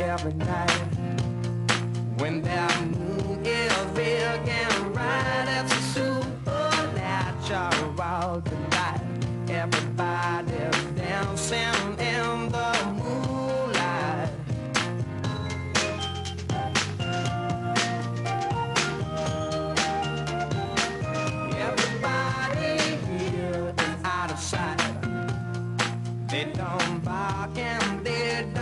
every night when that moon is big and bright. It's a supernatural tonight. Everybody's dancing in the moonlight. Everybody here is out of sight. They don't bark and they don't.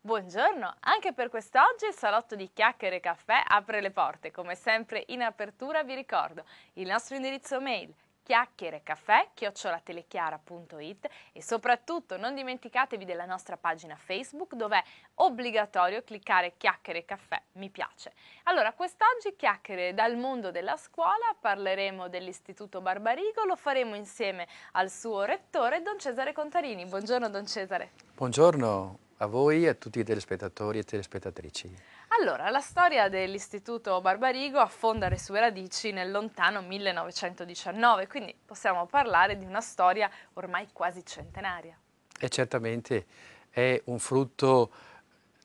Buongiorno, anche per quest'oggi il salotto di Chiacchiere e Caffè apre le porte. Come sempre in apertura vi ricordo il nostro indirizzo mail chiacchiere caffè chiocciolatelechiara.it e soprattutto non dimenticatevi della nostra pagina Facebook dove è obbligatorio cliccare chiacchiere caffè mi piace. Allora quest'oggi chiacchiere dal mondo della scuola, parleremo dell'Istituto Barbarigo, lo faremo insieme al suo rettore Don Cesare Contarini. Buongiorno Don Cesare. Buongiorno a voi e a tutti i telespettatori e telespettatrici. Allora, la storia dell'Istituto Barbarigo affonda le sue radici nel lontano 1919, quindi possiamo parlare di una storia ormai quasi centenaria. E certamente è un frutto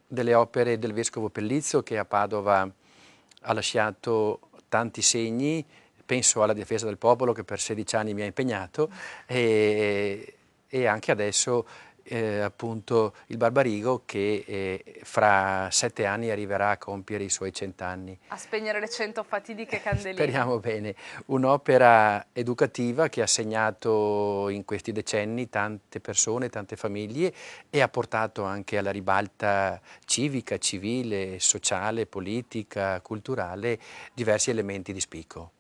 delle opere del Vescovo Pellizzo che a Padova ha lasciato tanti segni, penso alla difesa del popolo che per 16 anni mi ha impegnato e, e anche adesso eh, appunto il Barbarigo che eh, fra sette anni arriverà a compiere i suoi cent'anni. A spegnere le cento fatidiche candeline. Speriamo bene. Un'opera educativa che ha segnato in questi decenni tante persone, tante famiglie e ha portato anche alla ribalta civica, civile, sociale, politica, culturale diversi elementi di spicco.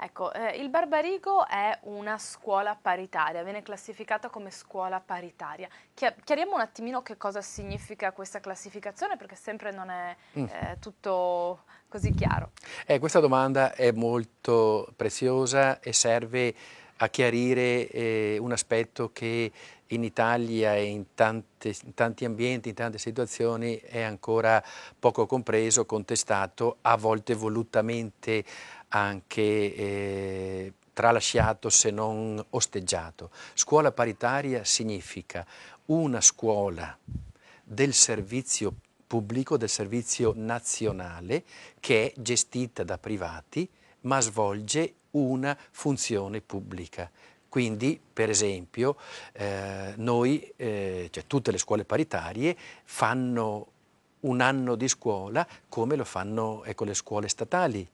Ecco, eh, il Barbarigo è una scuola paritaria, viene classificata come scuola paritaria. chiariamo un attimino che cosa significa questa classificazione perché sempre non è mm. eh, tutto così chiaro. Eh, questa domanda è molto preziosa e serve a chiarire eh, un aspetto che in Italia e in, tante, in, tanti ambienti, in tante situazioni è ancora poco compreso, contestato, a volte volutamente anche eh, tralasciato se non osteggiato. Scuola paritaria significa una scuola del servizio pubblico, del servizio nazionale, che è gestita da privati ma svolge una funzione pubblica. Quindi, per esempio, eh, noi, eh, cioè tutte le scuole paritarie fanno un anno di scuola come lo fanno ecco, le scuole statali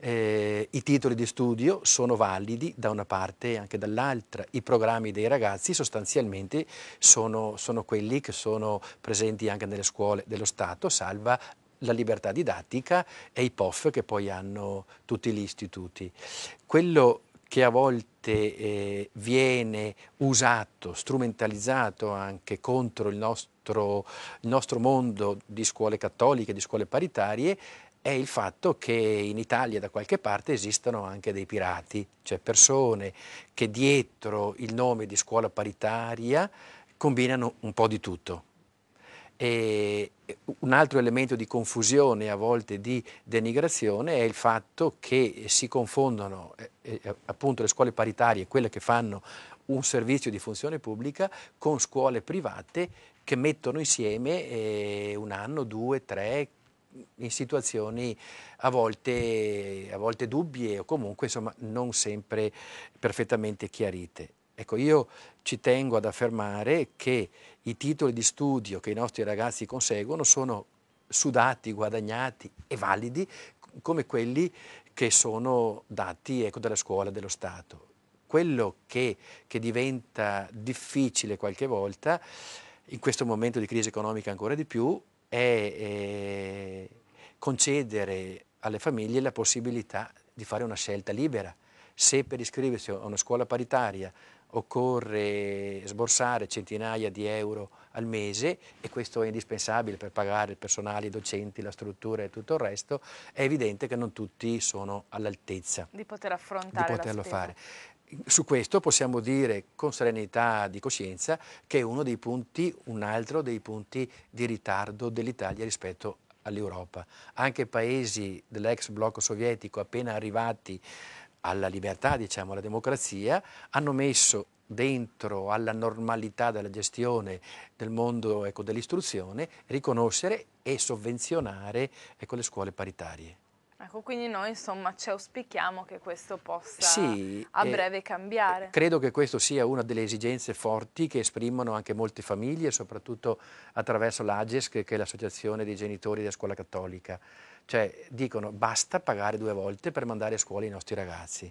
eh, i titoli di studio sono validi da una parte e anche dall'altra, i programmi dei ragazzi sostanzialmente sono, sono quelli che sono presenti anche nelle scuole dello Stato, salva la libertà didattica e i POF che poi hanno tutti gli istituti. Quello che a volte eh, viene usato, strumentalizzato anche contro il nostro, il nostro mondo di scuole cattoliche, di scuole paritarie, è il fatto che in Italia da qualche parte esistono anche dei pirati, cioè persone che dietro il nome di scuola paritaria combinano un po' di tutto. E un altro elemento di confusione, e a volte di denigrazione, è il fatto che si confondono eh, eh, appunto le scuole paritarie, quelle che fanno un servizio di funzione pubblica, con scuole private che mettono insieme eh, un anno, due, tre, in situazioni a volte, a volte dubbie o comunque insomma, non sempre perfettamente chiarite. Ecco, io ci tengo ad affermare che i titoli di studio che i nostri ragazzi conseguono sono sudati, guadagnati e validi come quelli che sono dati ecco, dalla scuola, dello Stato. Quello che, che diventa difficile qualche volta, in questo momento di crisi economica ancora di più, è eh, concedere alle famiglie la possibilità di fare una scelta libera. Se per iscriversi a una scuola paritaria occorre sborsare centinaia di euro al mese e questo è indispensabile per pagare il personale, i docenti, la struttura e tutto il resto, è evidente che non tutti sono all'altezza di, poter di poterlo fare. Su questo possiamo dire con serenità di coscienza che è uno dei punti, un altro dei punti di ritardo dell'Italia rispetto all'Europa. Anche paesi dell'ex blocco sovietico appena arrivati alla libertà, diciamo, alla democrazia, hanno messo dentro alla normalità della gestione del mondo ecco, dell'istruzione riconoscere e sovvenzionare ecco, le scuole paritarie. Ecco, quindi noi insomma ci auspichiamo che questo possa sì, a eh, breve cambiare. Credo che questa sia una delle esigenze forti che esprimono anche molte famiglie, soprattutto attraverso l'AGESC, che è l'associazione dei genitori della scuola cattolica. Cioè dicono basta pagare due volte per mandare a scuola i nostri ragazzi.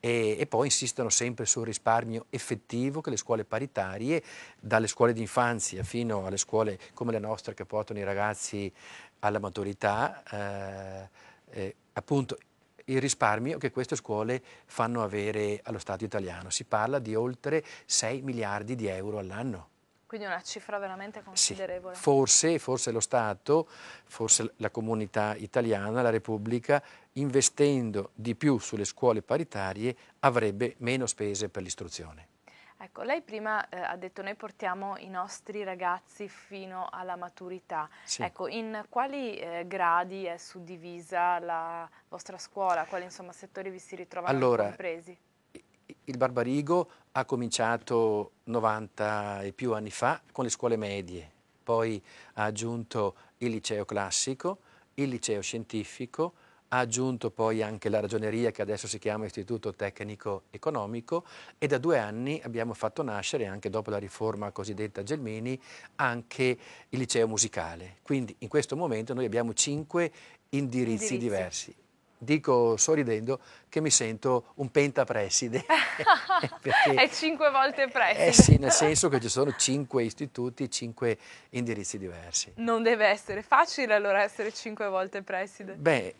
E, e, poi insistono sempre sul risparmio effettivo che le scuole paritarie, dalle scuole di infanzia fino alle scuole come la nostra che portano i ragazzi alla maturità, eh, eh, appunto il risparmio che queste scuole fanno avere allo Stato italiano. Si parla di oltre 6 miliardi di euro all'anno. Quindi una cifra veramente considerevole. Sì, forse, forse lo Stato, forse la comunità italiana, la Repubblica, investendo di più sulle scuole paritarie, avrebbe meno spese per l'istruzione. Ecco, lei prima eh, ha detto noi portiamo i nostri ragazzi fino alla maturità. Sì. Ecco, in quali eh, gradi è suddivisa la vostra scuola? Quali insomma, settori vi si ritrovano allora, compresi? Il Barbarigo ha cominciato 90 e più anni fa con le scuole medie, poi ha aggiunto il liceo classico, il liceo scientifico, ha aggiunto poi anche la ragioneria che adesso si chiama Istituto Tecnico Economico e da due anni abbiamo fatto nascere, anche dopo la riforma cosiddetta Gelmini, anche il liceo musicale. Quindi in questo momento noi abbiamo cinque indirizzi, indirizzi. diversi. Dico sorridendo che mi sento un pentapreside. è cinque volte eh, preside. Eh sì, nel senso che ci sono cinque istituti, cinque indirizzi diversi. Non deve essere facile allora essere cinque volte preside. Beh,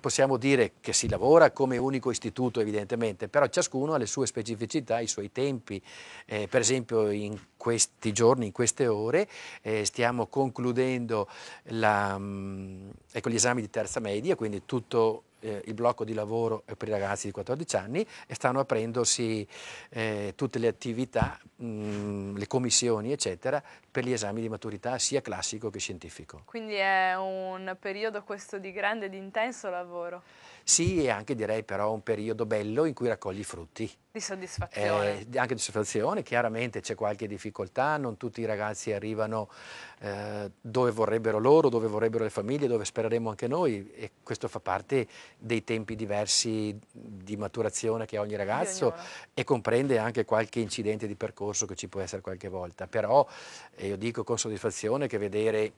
possiamo dire che si lavora come unico istituto evidentemente, però ciascuno ha le sue specificità, i suoi tempi, eh, per esempio in questi giorni, in queste ore eh, stiamo concludendo la, mm, ecco, gli esami di terza media, quindi tutto eh, il blocco di lavoro è per i ragazzi di 14 anni e stanno aprendosi eh, tutte le attività, mh, mm, le commissioni eccetera per gli esami di maturità sia classico che scientifico. Quindi è un periodo questo di grande e di intenso lavoro. Sì, è anche direi però un periodo bello in cui raccogli i frutti. Di soddisfazione. Eh, anche di soddisfazione, chiaramente c'è qualche difficoltà, non tutti i ragazzi arrivano eh, dove vorrebbero loro, dove vorrebbero le famiglie, dove spereremo anche noi e questo fa parte dei tempi diversi di maturazione che ha ogni ragazzo e comprende anche qualche incidente di percorso che ci può essere qualche volta, però eh, io dico con soddisfazione che vedere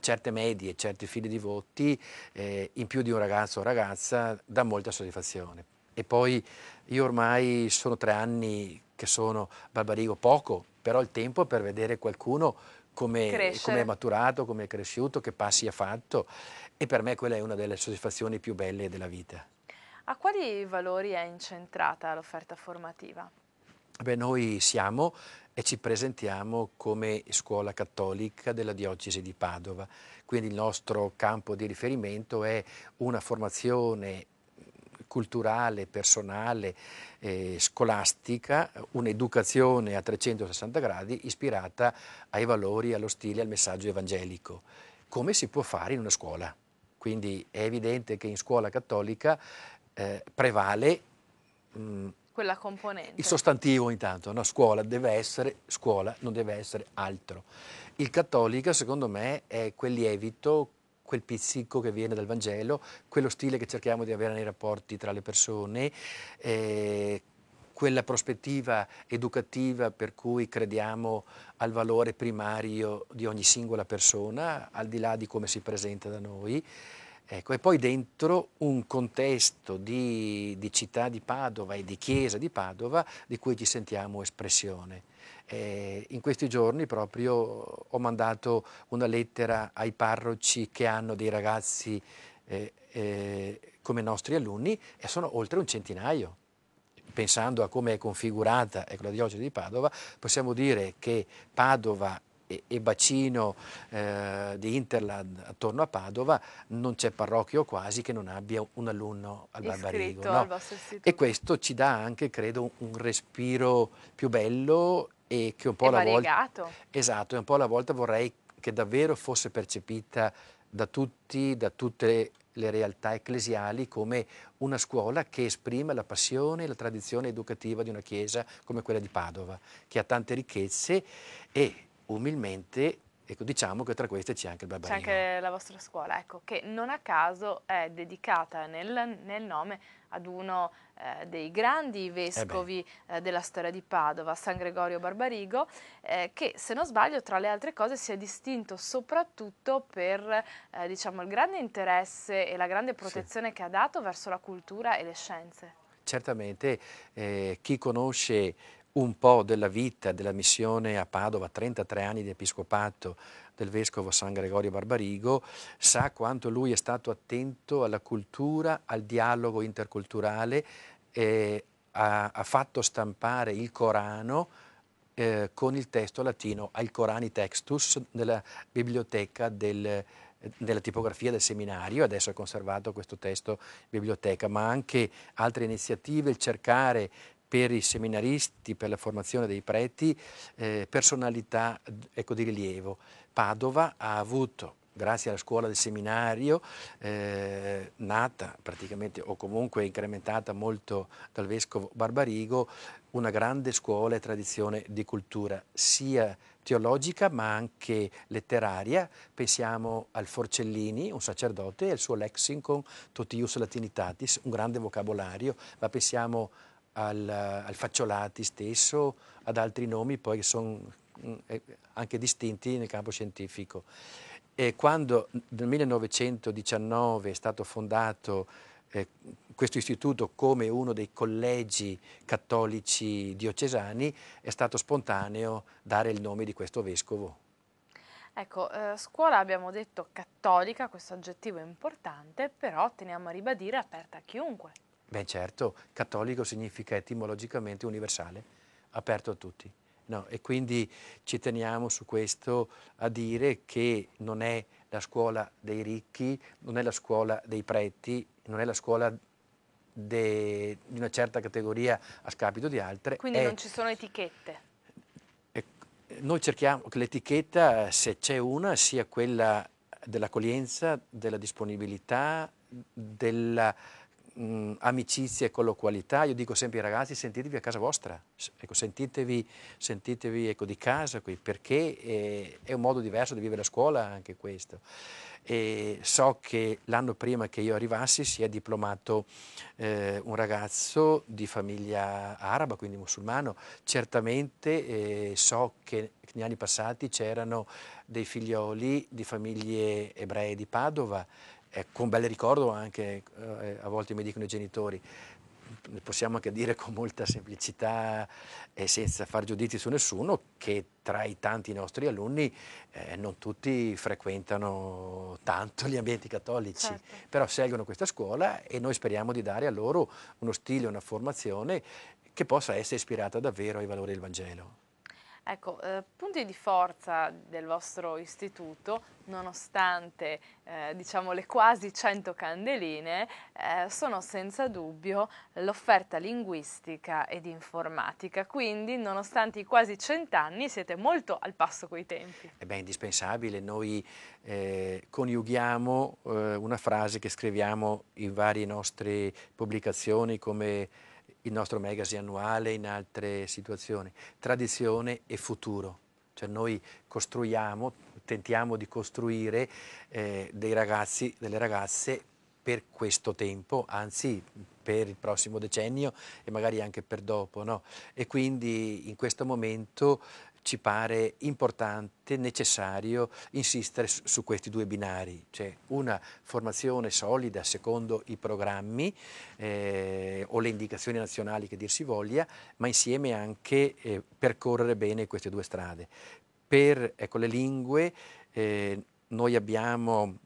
certe medie, certi fili di voti eh, in più di un ragazzo o ragazza dà molta soddisfazione. E poi io ormai sono tre anni che sono Barbarigo, poco, però il tempo per vedere qualcuno come, come è maturato, come è cresciuto, che passi ha fatto e per me quella è una delle soddisfazioni più belle della vita. A quali valori è incentrata l'offerta formativa? Beh, noi siamo e ci presentiamo come scuola cattolica della diocesi di Padova. Quindi il nostro campo di riferimento è una formazione culturale, personale, eh, scolastica, un'educazione a 360 gradi ispirata ai valori, allo stile, al messaggio evangelico, come si può fare in una scuola. Quindi è evidente che in scuola cattolica eh, prevale mh, mm, quella componente. Il sostantivo intanto, no? scuola deve essere scuola, non deve essere altro. Il cattolica secondo me è quel lievito, quel pizzico che viene dal Vangelo, quello stile che cerchiamo di avere nei rapporti tra le persone, eh, quella prospettiva educativa per cui crediamo al valore primario di ogni singola persona, al di là di come si presenta da noi. Ecco, e poi dentro un contesto di, di, città di Padova e di chiesa di Padova di cui ci sentiamo espressione. Eh, in questi giorni proprio ho mandato una lettera ai parroci che hanno dei ragazzi eh, eh, come nostri alunni e sono oltre un centinaio. Pensando a come è configurata ecco, la diocesi di Padova, possiamo dire che Padova e, e bacino eh, di Interland attorno a Padova non c'è parrocchio quasi che non abbia un alunno al Barbarigo. No? Al e questo ci dà anche, credo, un respiro più bello e che un po' e alla variegato. volta... Esatto, e un po' alla volta vorrei che davvero fosse percepita da tutti, da tutte le le realtà ecclesiali come una scuola che esprime la passione e la tradizione educativa di una chiesa come quella di Padova, che ha tante ricchezze e umilmente Ecco, diciamo che tra queste c'è anche il Barbarino. C'è anche la vostra scuola, ecco, che non a caso è dedicata nel, nel nome ad uno eh, dei grandi eh vescovi eh eh, della storia di Padova, San Gregorio Barbarigo, eh, che se non sbaglio tra le altre cose si è distinto soprattutto per eh, diciamo, il grande interesse e la grande protezione sì. che ha dato verso la cultura e le scienze. Certamente chi conosce un po' della vita, della missione a Padova, 33 anni di episcopato del vescovo San Gregorio Barbarigo, sa quanto lui è stato attento alla cultura, al dialogo interculturale, eh, ha, ha, fatto stampare il Corano eh, con il testo latino al Corani Textus nella biblioteca del, della tipografia del seminario, adesso è conservato questo testo in biblioteca, ma anche altre iniziative, il cercare per i seminaristi, per la formazione dei preti, eh, personalità ecco, di rilievo. Padova ha avuto grazie alla scuola del seminario, eh, nata praticamente o comunque incrementata molto dal vescovo Barbarigo, una grande scuola e tradizione di cultura, sia teologica ma anche letteraria. Pensiamo al Forcellini, un sacerdote, e al suo lexicon Totius Latinitatis, un grande vocabolario, ma pensiamo al, al Facciolati stesso, ad altri nomi poi che sono mm, eh, anche distinti nel campo scientifico. E quando nel 1919 è stato fondato eh, questo istituto come uno dei collegi cattolici diocesani, è stato spontaneo dare il nome di questo vescovo. Ecco, eh, scuola abbiamo detto cattolica, questo aggettivo è importante, però teniamo a ribadire aperta a chiunque. Beh certo, cattolico significa etimologicamente universale, aperto a tutti. No, e quindi ci teniamo su questo a dire che non è la scuola dei ricchi, non è la scuola dei preti, non è la scuola di una certa categoria a scapito di altre. Quindi è, non ci sono etichette. È, noi cerchiamo che l'etichetta, se c'è una, sia quella dell'accoglienza, della disponibilità, della mh, mm, amicizie, colloquialità, io dico sempre ai ragazzi sentitevi a casa vostra, ecco, sentitevi, sentitevi ecco, di casa qui, perché eh, è un modo diverso di vivere la scuola anche questo. E so che l'anno prima che io arrivassi si è diplomato eh, un ragazzo di famiglia araba, quindi musulmano, certamente eh, so che negli anni passati c'erano dei figlioli di famiglie ebrei di Padova, eh, con bel ricordo anche, eh, a volte mi dicono i genitori, possiamo anche dire con molta semplicità e senza far giudizi su nessuno che tra i tanti nostri alunni eh, non tutti frequentano tanto gli ambienti cattolici, certo. però scelgono questa scuola e noi speriamo di dare a loro uno stile, una formazione che possa essere ispirata davvero ai valori del Vangelo. Ecco, eh, punti di forza del vostro istituto, nonostante eh, diciamo le quasi 100 candeline, eh, sono senza dubbio l'offerta linguistica ed informatica. Quindi, nonostante i quasi 100 anni, siete molto al passo coi tempi. È ben indispensabile. Noi eh, coniughiamo eh, una frase che scriviamo in varie nostre pubblicazioni come il nostro magazine annuale in altre situazioni, tradizione e futuro. Cioè noi costruiamo, tentiamo di costruire eh, dei ragazzi, delle ragazze per questo tempo, anzi per il prossimo decennio e magari anche per dopo. No? E quindi in questo momento ci pare importante, necessario insistere su, questi due binari, cioè una formazione solida secondo i programmi eh, o le indicazioni nazionali che dir si voglia, ma insieme anche eh, percorrere bene queste due strade. Per ecco, le lingue eh, noi abbiamo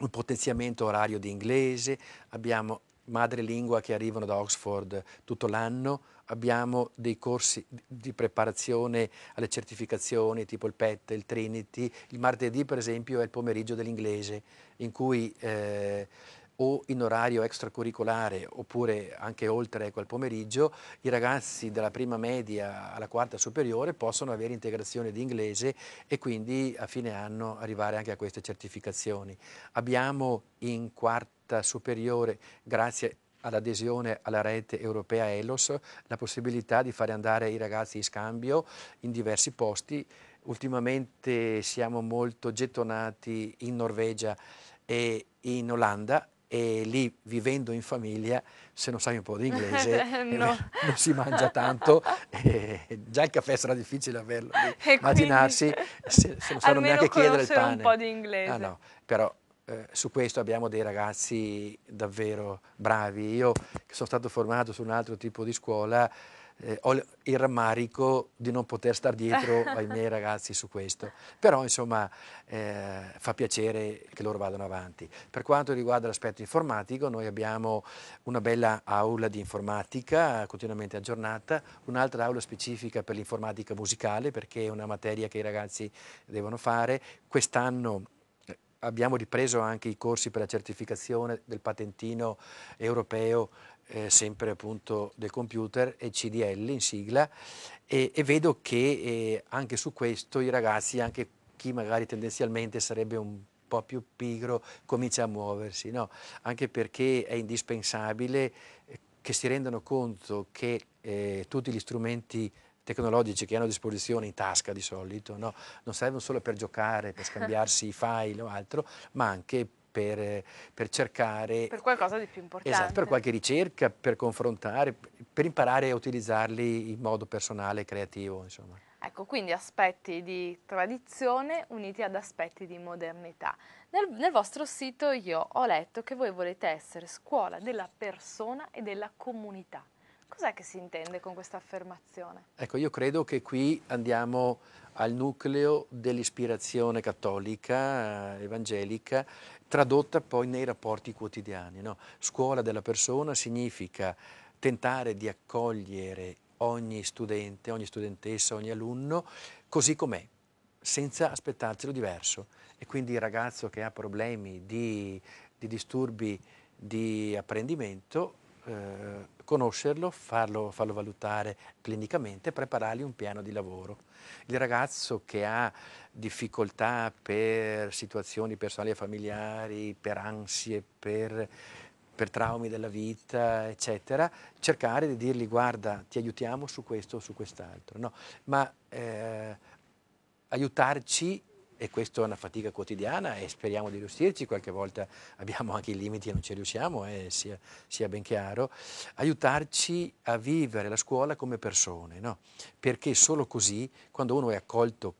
un potenziamento orario di inglese, abbiamo madrelingua che arrivano da Oxford tutto l'anno, abbiamo dei corsi di preparazione alle certificazioni tipo il PET, il Trinity, il martedì per esempio è il pomeriggio dell'inglese in cui eh, o in orario extracurricolare oppure anche oltre quel ecco, pomeriggio, i ragazzi dalla prima media alla quarta superiore possono avere integrazione di inglese e quindi a fine anno arrivare anche a queste certificazioni. Abbiamo in quarta superiore, grazie all'adesione alla rete europea ELOS la possibilità di fare andare i ragazzi in scambio in diversi posti. Ultimamente siamo molto gettonati in Norvegia e in Olanda e lì vivendo in famiglia se non sai un po' di inglese eh, eh, no. eh, non si mangia tanto eh, già il caffè sarà difficile averlo immaginarsi se, se, non sanno neanche chiedere il pane un po' di inglese ah, no. però eh, su questo abbiamo dei ragazzi davvero bravi. Io che sono stato formato su un altro tipo di scuola, eh, ho il rammarico di non poter star dietro ai miei ragazzi su questo, però insomma eh, fa piacere che loro vadano avanti. Per quanto riguarda l'aspetto informatico, noi abbiamo una bella aula di informatica continuamente aggiornata, un'altra aula specifica per l'informatica musicale perché è una materia che i ragazzi devono fare. Quest'anno abbiamo ripreso anche i corsi per la certificazione del patentino europeo eh, sempre appunto del computer e CDL in sigla e, e vedo che eh, anche su questo i ragazzi, anche chi magari tendenzialmente sarebbe un po' più pigro, comincia a muoversi, no? anche perché è indispensabile eh, che si rendano conto che eh, tutti gli strumenti tecnologici che hanno a disposizione in tasca di solito, no? non servono solo per giocare, per scambiarsi i file o altro, ma anche per, per, cercare... Per qualcosa di più importante. Esatto, per qualche ricerca, per confrontare, per imparare a utilizzarli in modo personale e creativo, insomma. Ecco, quindi aspetti di tradizione uniti ad aspetti di modernità. Nel, nel, vostro sito io ho letto che voi volete essere scuola della persona e della comunità. Cos'è che si intende con questa affermazione? Ecco, io credo che qui andiamo al nucleo dell'ispirazione cattolica, eh, evangelica, tradotta poi nei rapporti quotidiani. No? Scuola della persona significa tentare di accogliere ogni studente, ogni studentessa, ogni alunno così com'è, senza aspettarselo diverso. E quindi il ragazzo che ha problemi di, di disturbi di apprendimento eh, conoscerlo, farlo, farlo, valutare clinicamente, e preparargli un piano di lavoro. Il ragazzo che ha difficoltà per situazioni personali e familiari, per ansie, per, per traumi della vita, eccetera, cercare di dirgli guarda ti aiutiamo su questo o su quest'altro, no? ma eh, aiutarci e questa è una fatica quotidiana e speriamo di riuscirci, qualche volta abbiamo anche i limiti e non ci riusciamo, eh, sia, sia, ben chiaro, aiutarci a vivere la scuola come persone, no? perché solo così, quando uno è accolto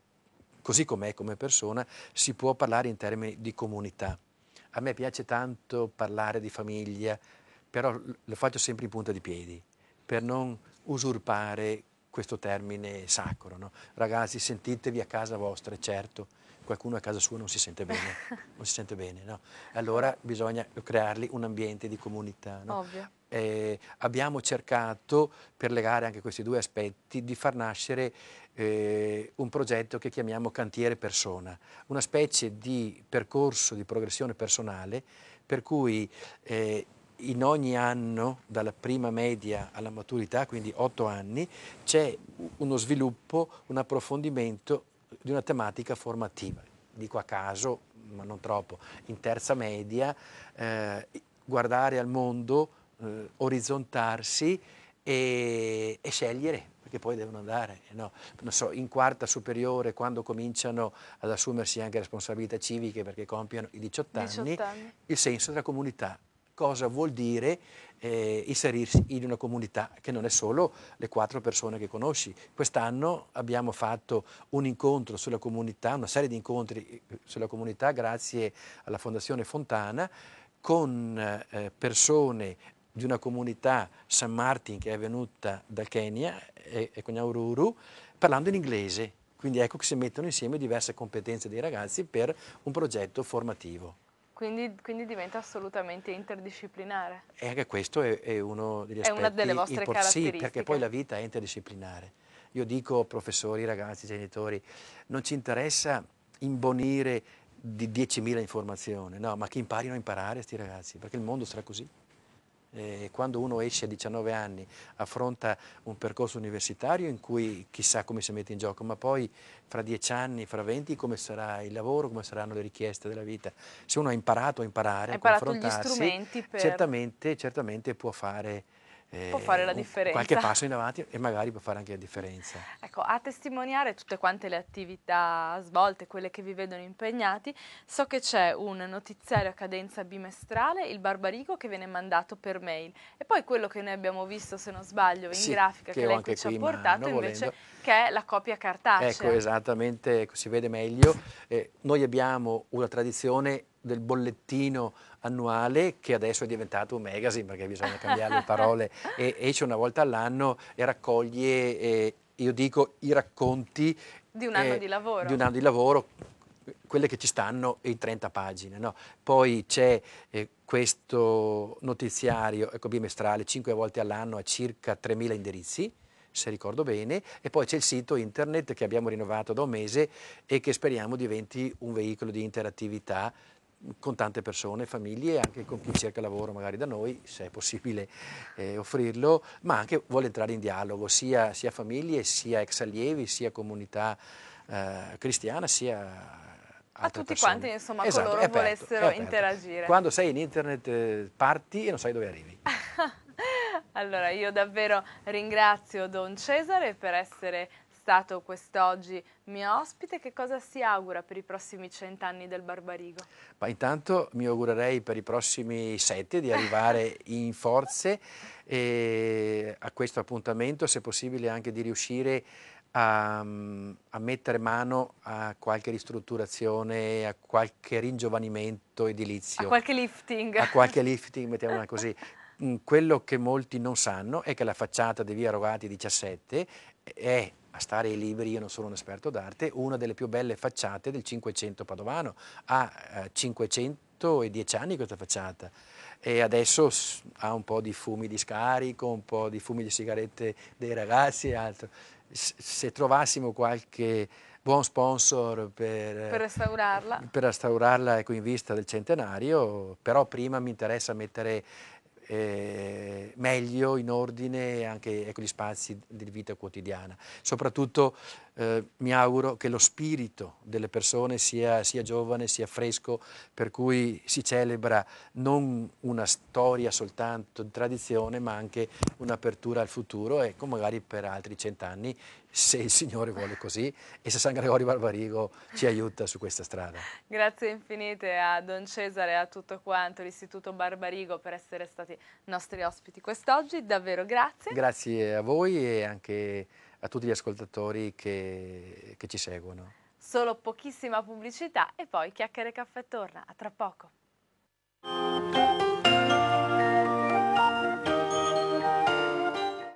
così com'è come persona, si può parlare in termini di comunità. A me piace tanto parlare di famiglia, però lo faccio sempre in punta di piedi, per non usurpare questo termine sacro. No? Ragazzi, sentitevi a casa vostra, certo, qualcuno a casa sua non si sente bene, non si sente bene, no? Allora bisogna creargli un ambiente di comunità, no? Ovvio. Eh, abbiamo cercato, per legare anche questi due aspetti, di far nascere eh, un progetto che chiamiamo Cantiere Persona, una specie di percorso di progressione personale per cui eh, in ogni anno, dalla prima media alla maturità, quindi otto anni, c'è uno sviluppo, un approfondimento di una tematica formativa, dico a caso, ma non troppo, in terza media, eh, guardare al mondo, eh, orizzontarsi e, e scegliere perché poi devono andare. No? So, in quarta superiore, quando cominciano ad assumersi anche responsabilità civiche perché compiono i 18, 18 anni, anni, il senso della comunità cosa vuol dire eh, inserirsi in una comunità che non è solo le quattro persone che conosci. Quest'anno abbiamo fatto un incontro sulla comunità, una serie di incontri eh, sulla comunità grazie alla Fondazione Fontana con eh, persone di una comunità San Martin che è venuta dal Kenya e, e con Aururu parlando in inglese. Quindi ecco che si mettono insieme diverse competenze dei ragazzi per un progetto formativo. Quindi, quindi, diventa assolutamente interdisciplinare. E anche questo è, è uno degli aspetti È una delle vostre caratteristiche. Sì, perché poi la vita è interdisciplinare. Io dico, professori, ragazzi, genitori, non ci interessa imbonire di 10.000 informazioni, no, ma che imparino a imparare questi ragazzi, perché il mondo sarà così eh, quando uno esce a 19 anni, affronta un percorso universitario in cui chissà come si mette in gioco, ma poi fra 10 anni, fra 20, come sarà il lavoro, come saranno le richieste della vita. Se uno ha imparato a imparare, ha a confrontarsi, certamente, certamente può fare eh, può fare la eh, differenza. Qualche passo in avanti e magari può fare anche la differenza. Ecco, a testimoniare tutte quante le attività svolte, quelle che vi vedono impegnati, so che c'è un notiziario a cadenza bimestrale, il Barbarigo, che viene mandato per mail e poi quello che noi abbiamo visto, se non sbaglio, in sì, grafica che, che lei qui ci qui, ha portato, invece, che è la copia cartacea. Ecco, esattamente, ecco, si vede meglio. Eh, noi abbiamo una tradizione del bollettino annuale che adesso è diventato un magazine perché bisogna cambiare le parole e esce una volta all'anno e raccoglie, eh, io dico, i racconti di un anno eh, di lavoro. Di un anno di lavoro quelle che ci stanno e 30 pagine. No? Poi c'è eh, questo notiziario ecco, bimestrale 5 volte all'anno a circa 3.000 indirizzi se ricordo bene, e poi c'è il sito internet che abbiamo rinnovato da un mese e che speriamo diventi un veicolo di interattività con tante persone, famiglie e anche con chi cerca lavoro magari da noi, se è possibile eh, offrirlo, ma anche vuole entrare in dialogo sia, sia famiglie, sia ex allievi, sia comunità eh, cristiana, sia a tutti persone. quanti, insomma, esatto, coloro aperto, volessero interagire. Quando sei in internet eh, parti e non sai dove arrivi. allora, io davvero ringrazio Don Cesare per essere stato quest'oggi mio ospite, che cosa si augura per i prossimi cent'anni del Barbarigo? Ma intanto mi augurerei per i prossimi sette di arrivare in forze e a questo appuntamento, se possibile anche di riuscire a, a, mettere mano a qualche ristrutturazione, a qualche ringiovanimento edilizio. A qualche lifting. A qualche lifting, mettiamola così. Mm, quello che molti non sanno è che la facciata di via Rogati 17 è a stare ai libri, io non sono un esperto d'arte, una delle più belle facciate del Cinquecento padovano, ha eh, 510 anni questa facciata e adesso ha un po' di fumi di scarico, un po' di fumi di sigarette dei ragazzi e altro. Se trovassimo qualche buon sponsor per, eh, per, restaurarla. per restaurarla ecco, in vista del centenario, però prima mi interessa mettere eh, meglio in ordine anche ecco, gli spazi di vita quotidiana. Soprattutto eh, mi auguro che lo spirito delle persone sia, sia, giovane, sia fresco, per cui si celebra non una storia soltanto di tradizione, ma anche un'apertura al futuro, ecco magari per altri cent'anni se il Signore vuole così e se San Gregorio Barbarigo ci aiuta su questa strada. Grazie infinite a Don Cesare e a tutto quanto l'Istituto Barbarigo per essere stati nostri ospiti quest'oggi, davvero grazie. Grazie a voi e anche a tutti gli ascoltatori che, che ci seguono. Solo pochissima pubblicità e poi chiacchiere caffè torna, a tra poco.